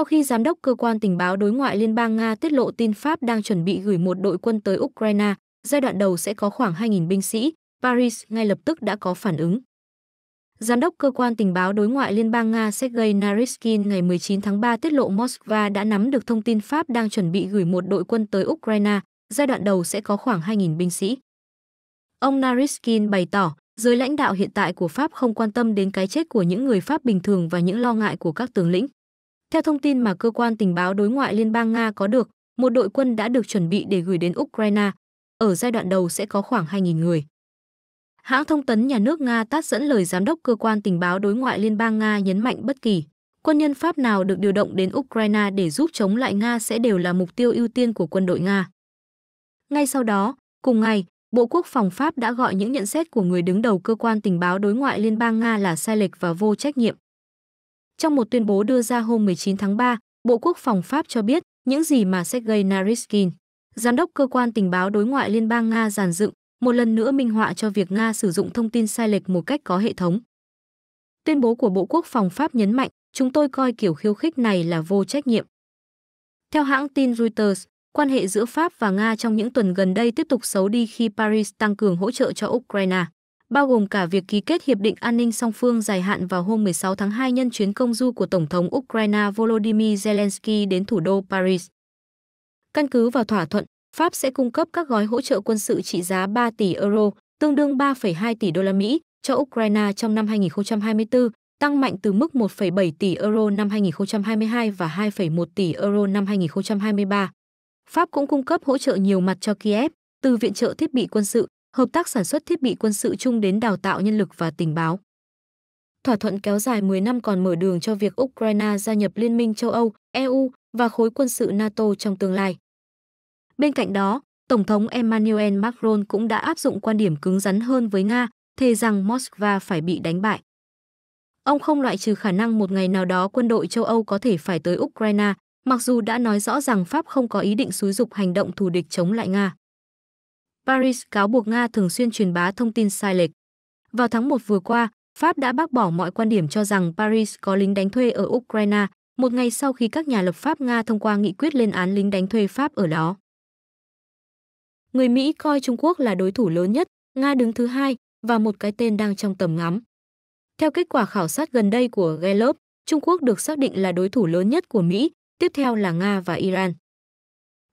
sau khi giám đốc cơ quan tình báo đối ngoại Liên bang Nga tiết lộ tin Pháp đang chuẩn bị gửi một đội quân tới Ukraine, giai đoạn đầu sẽ có khoảng 2.000 binh sĩ, Paris ngay lập tức đã có phản ứng. Giám đốc cơ quan tình báo đối ngoại Liên bang Nga Sergei Naryshkin ngày 19 tháng 3 tiết lộ Moscow đã nắm được thông tin Pháp đang chuẩn bị gửi một đội quân tới Ukraine, giai đoạn đầu sẽ có khoảng 2.000 binh sĩ. Ông Naryshkin bày tỏ, giới lãnh đạo hiện tại của Pháp không quan tâm đến cái chết của những người Pháp bình thường và những lo ngại của các tướng lĩnh. Theo thông tin mà cơ quan tình báo đối ngoại Liên bang Nga có được, một đội quân đã được chuẩn bị để gửi đến Ukraine. Ở giai đoạn đầu sẽ có khoảng 2.000 người. Hãng thông tấn nhà nước Nga tát dẫn lời giám đốc cơ quan tình báo đối ngoại Liên bang Nga nhấn mạnh bất kỳ quân nhân Pháp nào được điều động đến Ukraine để giúp chống lại Nga sẽ đều là mục tiêu ưu tiên của quân đội Nga. Ngay sau đó, cùng ngày, Bộ Quốc phòng Pháp đã gọi những nhận xét của người đứng đầu cơ quan tình báo đối ngoại Liên bang Nga là sai lệch và vô trách nhiệm. Trong một tuyên bố đưa ra hôm 19 tháng 3, Bộ Quốc phòng Pháp cho biết những gì mà Sergei Naryshkin, giám đốc cơ quan tình báo đối ngoại liên bang Nga giàn dựng, một lần nữa minh họa cho việc Nga sử dụng thông tin sai lệch một cách có hệ thống. Tuyên bố của Bộ Quốc phòng Pháp nhấn mạnh, chúng tôi coi kiểu khiêu khích này là vô trách nhiệm. Theo hãng tin Reuters, quan hệ giữa Pháp và Nga trong những tuần gần đây tiếp tục xấu đi khi Paris tăng cường hỗ trợ cho Ukraine bao gồm cả việc ký kết hiệp định an ninh song phương dài hạn vào hôm 16 tháng 2 nhân chuyến công du của Tổng thống Ukraine Volodymyr Zelensky đến thủ đô Paris. Căn cứ vào thỏa thuận, Pháp sẽ cung cấp các gói hỗ trợ quân sự trị giá 3 tỷ euro, tương đương 3,2 tỷ đô la Mỹ cho Ukraine trong năm 2024, tăng mạnh từ mức 1,7 tỷ euro năm 2022 và 2,1 tỷ euro năm 2023. Pháp cũng cung cấp hỗ trợ nhiều mặt cho Kiev, từ viện trợ thiết bị quân sự hợp tác sản xuất thiết bị quân sự chung đến đào tạo nhân lực và tình báo. Thỏa thuận kéo dài 10 năm còn mở đường cho việc Ukraine gia nhập Liên minh châu Âu, EU và khối quân sự NATO trong tương lai. Bên cạnh đó, Tổng thống Emmanuel Macron cũng đã áp dụng quan điểm cứng rắn hơn với Nga, thề rằng Moscow phải bị đánh bại. Ông không loại trừ khả năng một ngày nào đó quân đội châu Âu có thể phải tới Ukraine, mặc dù đã nói rõ rằng Pháp không có ý định xúi dục hành động thù địch chống lại Nga. Paris cáo buộc Nga thường xuyên truyền bá thông tin sai lệch. Vào tháng 1 vừa qua, Pháp đã bác bỏ mọi quan điểm cho rằng Paris có lính đánh thuê ở Ukraine, một ngày sau khi các nhà lập pháp Nga thông qua nghị quyết lên án lính đánh thuê Pháp ở đó. Người Mỹ coi Trung Quốc là đối thủ lớn nhất, Nga đứng thứ hai và một cái tên đang trong tầm ngắm. Theo kết quả khảo sát gần đây của Gallup, Trung Quốc được xác định là đối thủ lớn nhất của Mỹ, tiếp theo là Nga và Iran.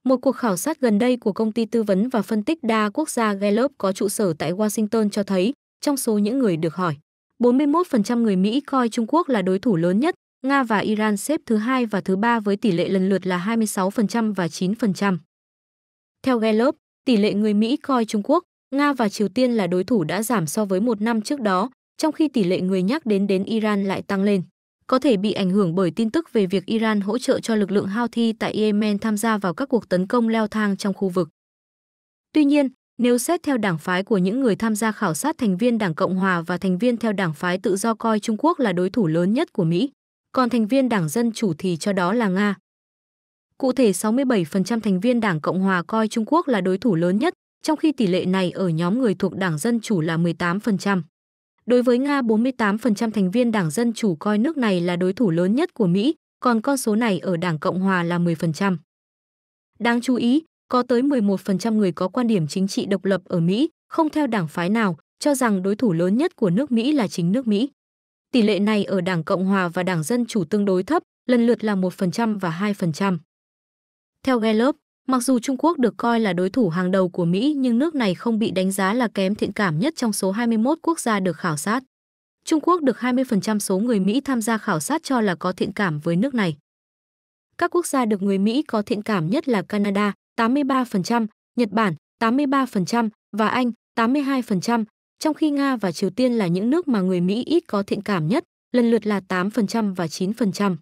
Một cuộc khảo sát gần đây của công ty tư vấn và phân tích đa quốc gia Gallup có trụ sở tại Washington cho thấy, trong số những người được hỏi, 41% người Mỹ coi Trung Quốc là đối thủ lớn nhất, Nga và Iran xếp thứ hai và thứ ba với tỷ lệ lần lượt là 26% và 9%. Theo Gallup, tỷ lệ người Mỹ coi Trung Quốc, Nga và Triều Tiên là đối thủ đã giảm so với một năm trước đó, trong khi tỷ lệ người nhắc đến đến Iran lại tăng lên có thể bị ảnh hưởng bởi tin tức về việc Iran hỗ trợ cho lực lượng Houthi tại Yemen tham gia vào các cuộc tấn công leo thang trong khu vực. Tuy nhiên, nếu xét theo đảng phái của những người tham gia khảo sát thành viên Đảng Cộng hòa và thành viên theo đảng phái tự do coi Trung Quốc là đối thủ lớn nhất của Mỹ, còn thành viên Đảng Dân Chủ thì cho đó là Nga. Cụ thể 67% thành viên Đảng Cộng hòa coi Trung Quốc là đối thủ lớn nhất, trong khi tỷ lệ này ở nhóm người thuộc Đảng Dân Chủ là 18%. Đối với Nga, 48% thành viên Đảng Dân Chủ coi nước này là đối thủ lớn nhất của Mỹ, còn con số này ở Đảng Cộng Hòa là 10%. Đáng chú ý, có tới 11% người có quan điểm chính trị độc lập ở Mỹ, không theo đảng phái nào, cho rằng đối thủ lớn nhất của nước Mỹ là chính nước Mỹ. Tỷ lệ này ở Đảng Cộng Hòa và Đảng Dân Chủ tương đối thấp, lần lượt là 1% và 2%. Theo Gallup, Mặc dù Trung Quốc được coi là đối thủ hàng đầu của Mỹ nhưng nước này không bị đánh giá là kém thiện cảm nhất trong số 21 quốc gia được khảo sát. Trung Quốc được 20% số người Mỹ tham gia khảo sát cho là có thiện cảm với nước này. Các quốc gia được người Mỹ có thiện cảm nhất là Canada 83%, Nhật Bản 83% và Anh 82%, trong khi Nga và Triều Tiên là những nước mà người Mỹ ít có thiện cảm nhất, lần lượt là 8% và 9%.